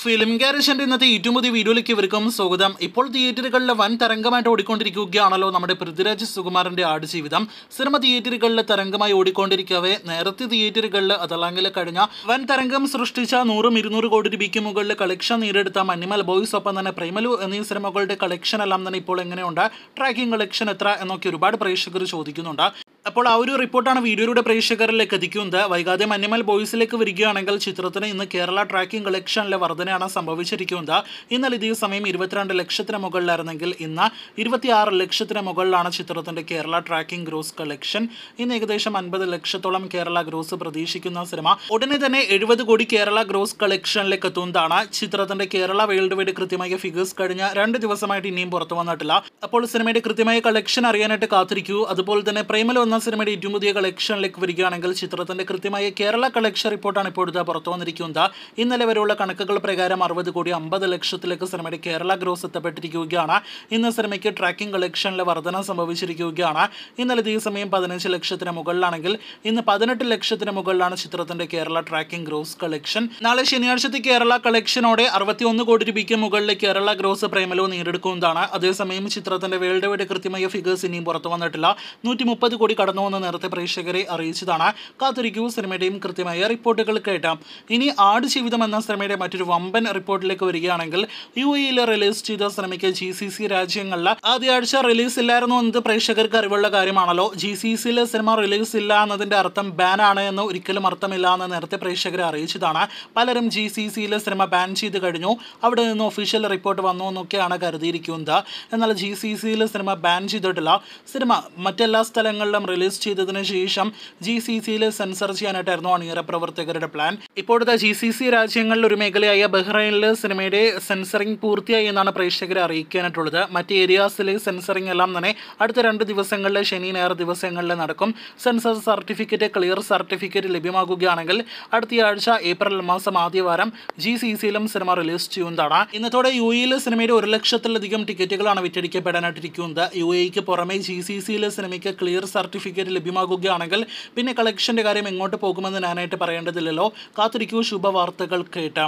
film ഗാരേഷൻ്റെ ഇന്നത്തെ ഏറ്റവും പുതിയ വീഡിയോയിലേക്ക് ഇവർക്കും സ്വാഗതം ഇപ്പോൾ തിയേറ്ററുകളിലെ വൻ തരംഗമായിട്ട് ഓടിക്കൊണ്ടിരിക്കുകയാണല്ലോ നമ്മുടെ പൃഥ്വിരാജ് സുകുമാറിൻ്റെ ജീവിതം സിനിമ തിയേറ്ററുകളിലെ തരംഗമായി ഓടിക്കൊണ്ടിരിക്കവേ നേരത്തെ തിയേറ്ററുകളിൽ അതല്ലെങ്കിൽ കഴിഞ്ഞ വൻ തരംഗം സൃഷ്ടിച്ച നൂറും ഇരുന്നൂറ് കോടി രൂപയ്ക്ക് മുകളിൽ കളക്ഷൻ നേടിയെടുത്ത മഞ്ഞിമൽ ബോയ്സ് ഒപ്പം തന്നെ പ്രേമലു എന്നീ സിനിമകളുടെ കളക്ഷൻ എല്ലാം തന്നെ ഇപ്പോൾ എങ്ങനെയുണ്ട് ട്രാക്കിംഗ് കളക്ഷൻ എത്ര എന്നൊക്കെ ഒരുപാട് പ്രേക്ഷകർ ചോദിക്കുന്നുണ്ട് അപ്പോൾ ആ ഒരു റിപ്പോർട്ടാണ് വീഡിയോയുടെ പ്രേക്ഷകരിലേക്ക് എത്തിക്കുന്നത് വൈകാതെ മന്യമൽ ബോയ്സിലേക്ക് വരികയാണെങ്കിൽ ചിത്രത്തിന് ഇന്ന് കേരള ട്രാക്കിംഗ് കളക്ഷനിലെ വർധനയാണ് സംഭവിച്ചിരിക്കുന്നത് ഇന്നലെ ഇതേ സമയം ഇരുപത്തിരണ്ട് ലക്ഷത്തിന് മുകളിലായിരുന്നെങ്കിൽ ഇന്ന് ഇരുപത്തിയാറ് ലക്ഷത്തിന് മുകളിലാണ് ചിത്രത്തിൻ്റെ കേരള ട്രാക്കിംഗ് ഗ്രോസ് കളക്ഷൻ ഇന്ന് ഏകദേശം അൻപത് ലക്ഷത്തോളം കേരള ഗ്രോസ് പ്രതീക്ഷിക്കുന്ന സിനിമ ഉടനെ തന്നെ എഴുപത് കോടി കേരള ഗ്രോസ് കളക്ഷനിലേക്ക് എത്തുന്നതാണ് ചിത്രത്തിൻ്റെ കേരള വേൾഡ് വൈഡ് കൃത്യമായ ഫിഗേഴ്സ് കഴിഞ്ഞ രണ്ട് ദിവസമായിട്ട് ഇനിയും പുറത്തു വന്നിട്ടില്ല അപ്പോൾ സിനിമയുടെ കൃത്യമായ കളക്ഷൻ അറിയാനായിട്ട് കാത്തിരിക്കൂ അതുപോലെ തന്നെ പ്രേമലോ എന്ന സിനിമയുടെ ഏറ്റവും പുതിയ കളക്ഷനിലേക്ക് വരികയാണെങ്കിൽ ചിത്രത്തിന്റെ കൃത്യമായ കേരള കളക്ഷൻ റിപ്പോർട്ടാണ് ഇപ്പോഴത്തെ പുറത്തു വന്നിരിക്കുന്നത് ഇന്നലെ വരെയുള്ള കണക്കുകൾ പ്രകാരം അറുപത് കോടി അമ്പത് ലക്ഷത്തിലേക്ക് സിനിമയുടെ കേരള ഗ്രോസ് എത്തപ്പെട്ടിരിക്കുകയാണ് ഇന്ന് സിനിമയ്ക്ക് ട്രാക്കിംഗ് കളക്ഷനിലെ വർധന സംഭവിച്ചിരിക്കുകയാണ് ഇന്നലെ ഈ സമയം പതിനഞ്ച് ലക്ഷത്തിന് മുകളിലാണെങ്കിൽ ഇന്ന് പതിനെട്ട് ലക്ഷത്തിന് മുകളിലാണ് ചിത്രത്തിന്റെ കേരള ട്രാക്കിംഗ് ഗ്രോസ് കളക്ഷൻ നാളെ ശനിയാഴ്ചത്തെ കേരള കളക്ഷനോടെ അറുപത്തിയൊന്ന് കോടി രൂപയ്ക്ക് മുകളിൽ കേരള ഗ്രോസ് പ്രേമലോ നേരിടുക്കുന്നതാണ് അതേസമയം ചിത്രത്തിന്റെ വേൾഡ് വൈഡ് കൃത്യമായ ഫിഗേഴ്സ് ഇനിയും പുറത്തു വന്നിട്ടില്ല നൂറ്റി കോടി കടന്നുവെന്ന് നേരത്തെ പ്രേക്ഷകരെ അറിയിച്ചതാണ് കാത്തിരിക്കൂ സിനിമയുടെയും കൃത്യമായ റിപ്പോർട്ടുകൾ കേട്ടാം ഇനി ജീവിതം എന്ന സിനിമയുടെ മറ്റൊരു വമ്പൻ റിപ്പോർട്ടിലേക്ക് വരികയാണെങ്കിൽ യു എയിൽ റിലീസ് ചെയ്ത സിനിമയ്ക്ക് ജി സി സി രാജ്യങ്ങളിൽ ആദ്യയാഴ്ച റിലീസ് ഇല്ലായിരുന്നു എന്നത് പ്രേക്ഷകർക്ക് അറിവുള്ള കാര്യമാണല്ലോ ജി സി സിയിലെ സിനിമ റിലീസ് ഇല്ല എന്നതിന്റെ അർത്ഥം ബാൻ ആണ് എന്ന് ഒരിക്കലും അർത്ഥമില്ല എന്ന് നേരത്തെ പ്രേക്ഷകരെ അറിയിച്ചതാണ് പലരും ജി സി സിയിലെ സിനിമ ബാൻ ചെയ്ത് കഴിഞ്ഞു അവിടെ നിന്ന് ഒഫീഷ്യൽ റിപ്പോർട്ട് വന്നു എന്നൊക്കെയാണ് കരുതിയിരിക്കുന്നത് എന്നാൽ ജി സി സിയിലെ സിനിമ ബാൻ ചെയ്തിട്ടില്ല സിനിമ മറ്റെല്ലാ സ്ഥലങ്ങളിലും റിലീസ് ചെയ്തതിന് ശേഷം ജി സി സിയിൽ സെൻസർ ചെയ്യാനായിട്ടായിരുന്നു അണിയറ പ്രവർത്തകരുടെ പ്ലാൻ ഇപ്പോഴത്തെ ജി സി സി രാജ്യങ്ങളിൽ ഒരു മേഖലയായ ബഹ്റൈനിൽ സിനിമയുടെ സെൻസറിംഗ് പൂർത്തിയായി എന്നാണ് പ്രേക്ഷകരെ അറിയിക്കാനായിട്ടുള്ളത് മറ്റ് ഏരിയാസിലെ സെൻസറിംഗ് എല്ലാം തന്നെ അടുത്ത രണ്ട് ദിവസങ്ങളിൽ ശനി ഞായർ ദിവസങ്ങളിൽ നടക്കും സെൻസർ സർട്ടിഫിക്കറ്റ് ക്ലിയർ സർട്ടിഫിക്കറ്റ് ലഭ്യമാകുകയാണെങ്കിൽ അടുത്ത ആഴ്ച ഏപ്രിൽ മാസം ആദ്യവാരം ജി സി സിയിലും സിനിമ റിലീസ് ചെയ്യുന്നതാണ് ഇന്നത്തോടെ യു എയിൽ സിനിമയുടെ ഒരു ലക്ഷത്തിലധികം ടിക്കറ്റുകളാണ് വിറ്റടിക്കപ്പെടാനായിട്ടിരിക്കുന്നത് യു എക്ക് പുറമെ ജി സി സിയിലെ സിനിമയ്ക്ക് ക്ലിയർ സർട്ടിഫിക്കറ്റ് സർട്ടിഫിക്കറ്റ് ലഭ്യമാകുകയാണെങ്കിൽ പിന്നെ കളക്ഷൻ്റെ കാര്യം എങ്ങോട്ട് പോകുമെന്ന് ഞാനായിട്ട് പറയേണ്ടതില്ലല്ലോ കാത്തിരിക്കൂ ശുഭവാർത്തകൾ കേട്ട്